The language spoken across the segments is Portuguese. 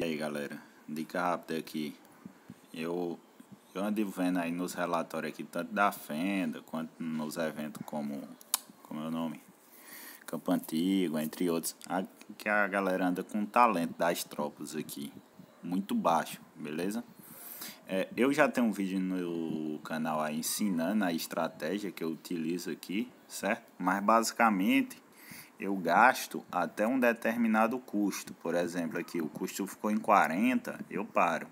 E aí galera, dica rápida aqui. Eu, eu ando vendo aí nos relatórios aqui, tanto da Fenda quanto nos eventos como. Como é o nome? Campo Antigo, entre outros. A, que a galera anda com talento das tropas aqui. Muito baixo, beleza? É, eu já tenho um vídeo no canal aí ensinando a estratégia que eu utilizo aqui, certo? Mas basicamente eu gasto até um determinado custo. Por exemplo, aqui o custo ficou em 40, eu paro.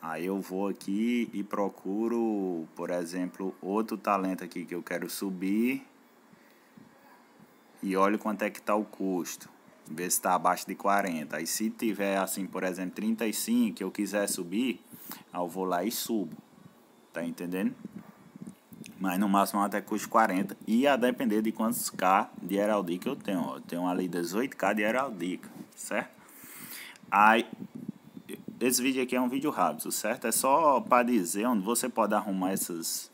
Aí eu vou aqui e procuro, por exemplo, outro talento aqui que eu quero subir. E olho quanto é que está o custo. Ver se está abaixo de 40. Aí se tiver assim, por exemplo, 35, que eu quiser subir, eu vou lá e subo. Tá entendendo? mas no máximo até custa 40. E a depender de quantos K de heraldica eu tenho. Ó. Eu tenho ali 18K de heraldica, certo? Aí, esse vídeo aqui é um vídeo rápido, certo? É só para dizer onde você pode arrumar essas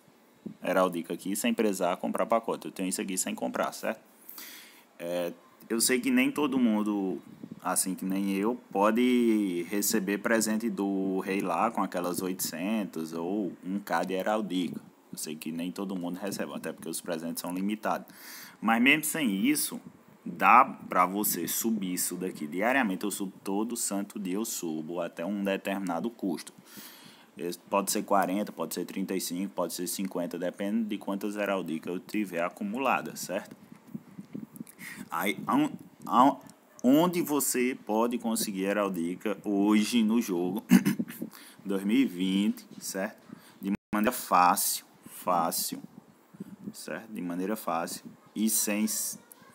heraldicas aqui sem precisar comprar pacote. Eu tenho isso aqui sem comprar, certo? É, eu sei que nem todo mundo, assim que nem eu, pode receber presente do rei lá com aquelas 800 ou 1K de heraldica eu sei que nem todo mundo recebe, até porque os presentes são limitados. Mas mesmo sem isso, dá para você subir isso daqui diariamente. Eu subo todo santo dia, eu subo até um determinado custo. Pode ser 40, pode ser 35, pode ser 50, depende de quantas Heraldica eu tiver acumulada, certo? Aí, onde você pode conseguir Heraldica hoje no jogo 2020, certo? De maneira fácil fácil, certo? De maneira fácil e sem,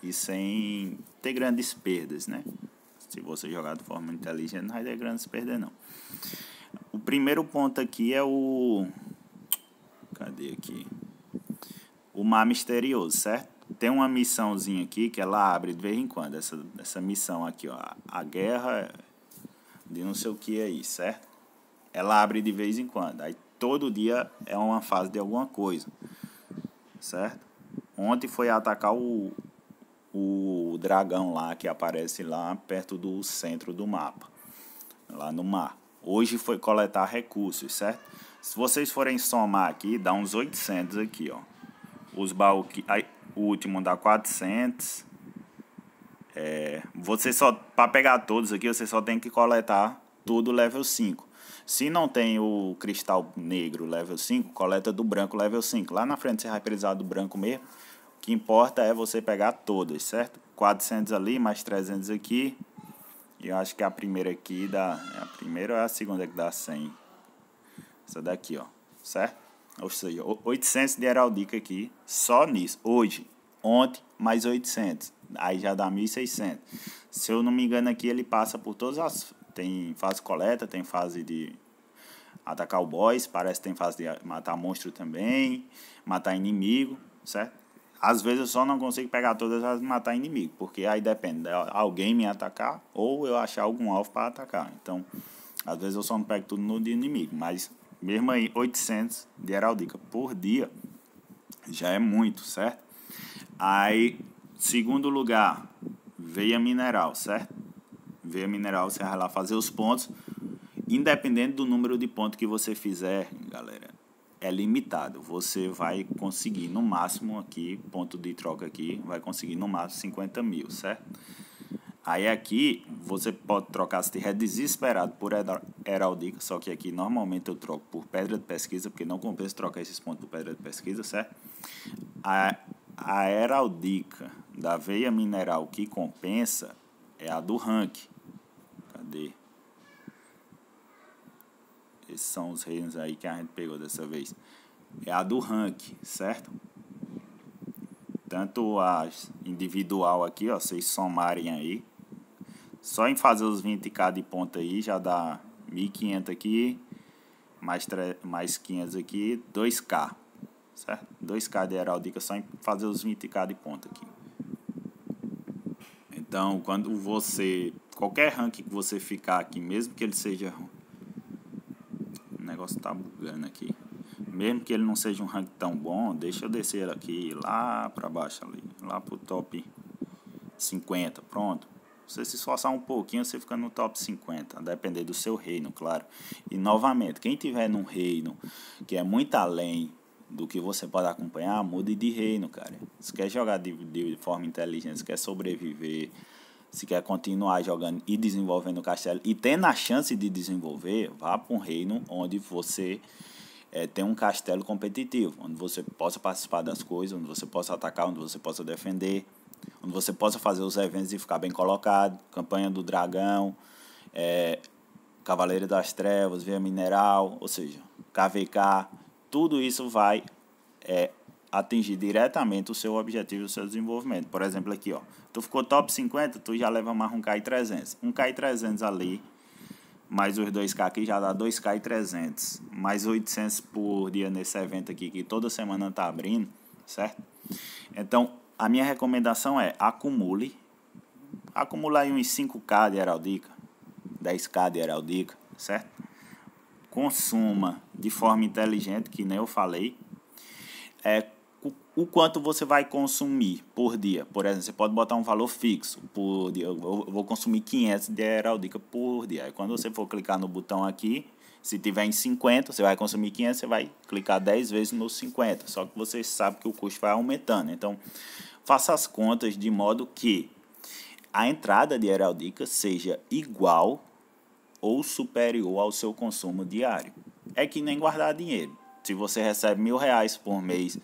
e sem ter grandes perdas, né? Se você jogar de forma inteligente, não vai ter grandes perdas, não. O primeiro ponto aqui é o... Cadê aqui? O mar misterioso, certo? Tem uma missãozinha aqui que ela abre de vez em quando. Essa, essa missão aqui, ó. A guerra de não sei o que aí, certo? Ela abre de vez em quando. Aí todo dia é uma fase de alguma coisa, certo? Ontem foi atacar o, o dragão lá que aparece lá perto do centro do mapa, lá no mar. Hoje foi coletar recursos, certo? Se vocês forem somar aqui, dá uns 800 aqui, ó. Os baús que... Aí, o último dá 400. É, você só... Para pegar todos aqui, você só tem que coletar tudo level 5. Se não tem o cristal negro level 5, coleta do branco level 5. Lá na frente você vai precisar do branco mesmo. O que importa é você pegar todas, certo? 400 ali, mais 300 aqui. E eu acho que a primeira aqui dá... É a primeira ou é a segunda que dá 100? Essa daqui, ó. Certo? Ou seja, 800 de heraldica aqui, só nisso. Hoje, ontem, mais 800. Aí já dá 1.600. Se eu não me engano aqui, ele passa por todas as tem fase coleta, tem fase de atacar o boss, parece que tem fase de matar monstro também, matar inimigo, certo? Às vezes eu só não consigo pegar todas as matar inimigo, porque aí depende, né? alguém me atacar ou eu achar algum alvo para atacar. Então, às vezes eu só não pego tudo no de inimigo, mas mesmo aí 800 de heraldica por dia já é muito, certo? Aí, segundo lugar, veia mineral, certo? veia mineral, você vai lá fazer os pontos. Independente do número de pontos que você fizer, galera, é limitado. Você vai conseguir no máximo aqui, ponto de troca aqui, vai conseguir no máximo 50 mil, certo? Aí aqui você pode trocar se tiver desesperado por heraldica, só que aqui normalmente eu troco por pedra de pesquisa, porque não compensa trocar esses pontos por pedra de pesquisa, certo? A, a heraldica da veia mineral que compensa é a do rank. Esses são os reinos aí que a gente pegou dessa vez. É a do rank, certo? Tanto a individual aqui, ó, vocês somarem aí. Só em fazer os 20k de ponta aí já dá 1.500 aqui, mais, 3, mais 500 aqui, 2k, certo? 2k de heraldica só em fazer os 20k de ponta aqui. Então, quando você. Qualquer rank que você ficar aqui, mesmo que ele seja negócio tá bugando aqui. Mesmo que ele não seja um rank tão bom, deixa eu descer aqui lá para baixo ali, lá pro top 50, pronto. Você se esforçar um pouquinho, você fica no top 50, a depender do seu reino, claro. E novamente, quem tiver num reino que é muito além do que você pode acompanhar, mude de reino, cara. Se quer jogar de, de forma inteligente, quer sobreviver, se quer continuar jogando e desenvolvendo o castelo e tendo a chance de desenvolver, vá para um reino onde você é, tem um castelo competitivo, onde você possa participar das coisas, onde você possa atacar, onde você possa defender, onde você possa fazer os eventos e ficar bem colocado campanha do dragão, é, Cavaleiro das Trevas, Via Mineral, ou seja, KVK tudo isso vai é, atingir diretamente o seu objetivo, o seu desenvolvimento. Por exemplo, aqui, ó, tu ficou top 50, tu já leva mais um K 300. Um K 300 ali, mais os 2K aqui já dá 2K e 300. Mais 800 por dia nesse evento aqui, que toda semana tá abrindo, certo? Então, a minha recomendação é acumule. Acumule aí uns 5K de heraldica, 10K de heraldica, certo? Consuma de forma inteligente, que nem eu falei. É, o quanto você vai consumir por dia. Por exemplo, você pode botar um valor fixo por dia. Eu vou consumir 500 de heraldica por dia. Aí quando você for clicar no botão aqui, se tiver em 50, você vai consumir 500, você vai clicar 10 vezes nos 50. Só que você sabe que o custo vai aumentando. Então, faça as contas de modo que a entrada de heraldica seja igual ou superior ao seu consumo diário. É que nem guardar dinheiro. Se você recebe mil reais por mês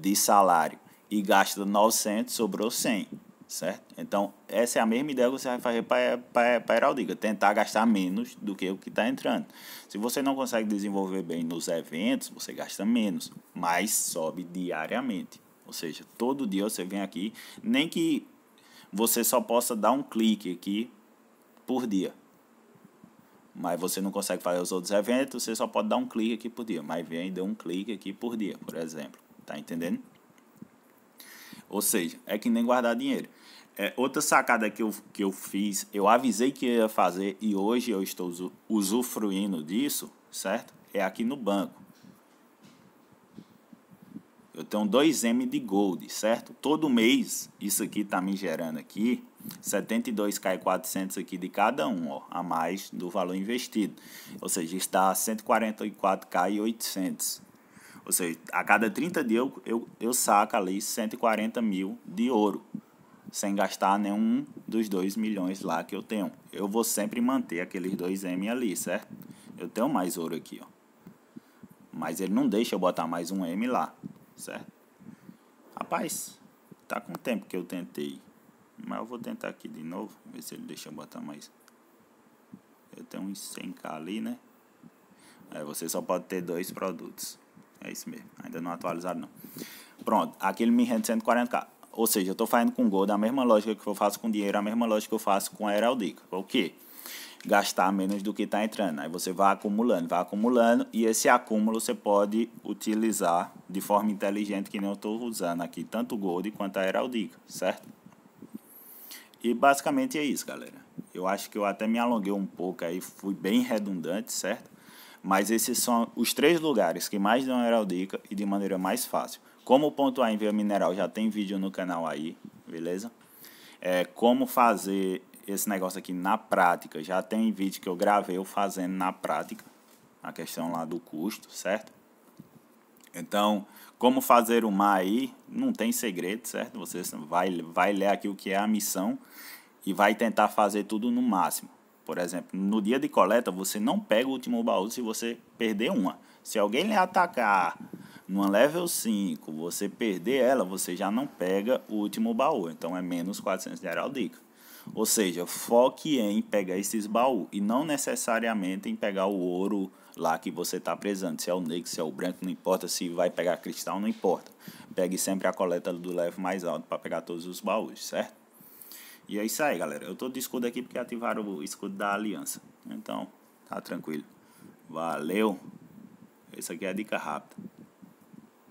de salário e gasta 900, sobrou 100, certo? Então, essa é a mesma ideia que você vai fazer para a Heraldica, tentar gastar menos do que o que está entrando. Se você não consegue desenvolver bem nos eventos, você gasta menos, mas sobe diariamente. Ou seja, todo dia você vem aqui, nem que você só possa dar um clique aqui por dia. Mas você não consegue fazer os outros eventos, você só pode dar um clique aqui por dia. Mas vem e dá um clique aqui por dia, por exemplo. Tá entendendo? Ou seja, é que nem guardar dinheiro. É, outra sacada que eu, que eu fiz, eu avisei que ia fazer e hoje eu estou usufruindo disso, certo? É aqui no banco. Eu tenho 2M de gold, certo? Todo mês, isso aqui está me gerando aqui, 72K400 aqui de cada um, ó, a mais do valor investido. Ou seja, está 144K800. Ou seja, a cada 30 dias eu, eu, eu saco ali 140 mil de ouro, sem gastar nenhum dos 2 milhões lá que eu tenho. Eu vou sempre manter aqueles 2M ali, certo? Eu tenho mais ouro aqui, ó. Mas ele não deixa eu botar mais um M lá, certo? Rapaz, tá com tempo que eu tentei. Mas eu vou tentar aqui de novo, ver se ele deixa eu botar mais. Eu tenho uns 100k ali, né? Aí é, você só pode ter dois produtos. É isso mesmo, ainda não atualizaram não. Pronto, aqui ele me rende 140k. Ou seja, eu estou fazendo com Gold a mesma lógica que eu faço com dinheiro, a mesma lógica que eu faço com a Heraldica. O quê? Gastar menos do que está entrando. Aí você vai acumulando, vai acumulando e esse acúmulo você pode utilizar de forma inteligente, que nem eu estou usando aqui, tanto Gold quanto a Heraldica, certo? E basicamente é isso, galera. Eu acho que eu até me alonguei um pouco aí, fui bem redundante, certo? mas esses são os três lugares que mais dão heraldica e de maneira mais fácil. Como pontuar envio mineral já tem vídeo no canal aí, beleza? É, como fazer esse negócio aqui na prática, já tem vídeo que eu gravei eu fazendo na prática, a questão lá do custo, certo? Então, como fazer o mar aí, não tem segredo, certo? Você vai, vai ler aqui o que é a missão e vai tentar fazer tudo no máximo. Por exemplo, no dia de coleta, você não pega o último baú se você perder uma. Se alguém lhe atacar numa level 5, você perder ela, você já não pega o último baú. Então é menos 400 de heraldica. Ou seja, foque em pegar esses baús e não necessariamente em pegar o ouro lá que você está precisando. Se é o negro, se é o branco, não importa. Se vai pegar cristal, não importa. Pegue sempre a coleta do level mais alto para pegar todos os baús, certo? E é isso aí, galera. Eu tô de escudo aqui porque ativaram o escudo da aliança. Então, tá tranquilo. Valeu. essa aqui é a dica rápida.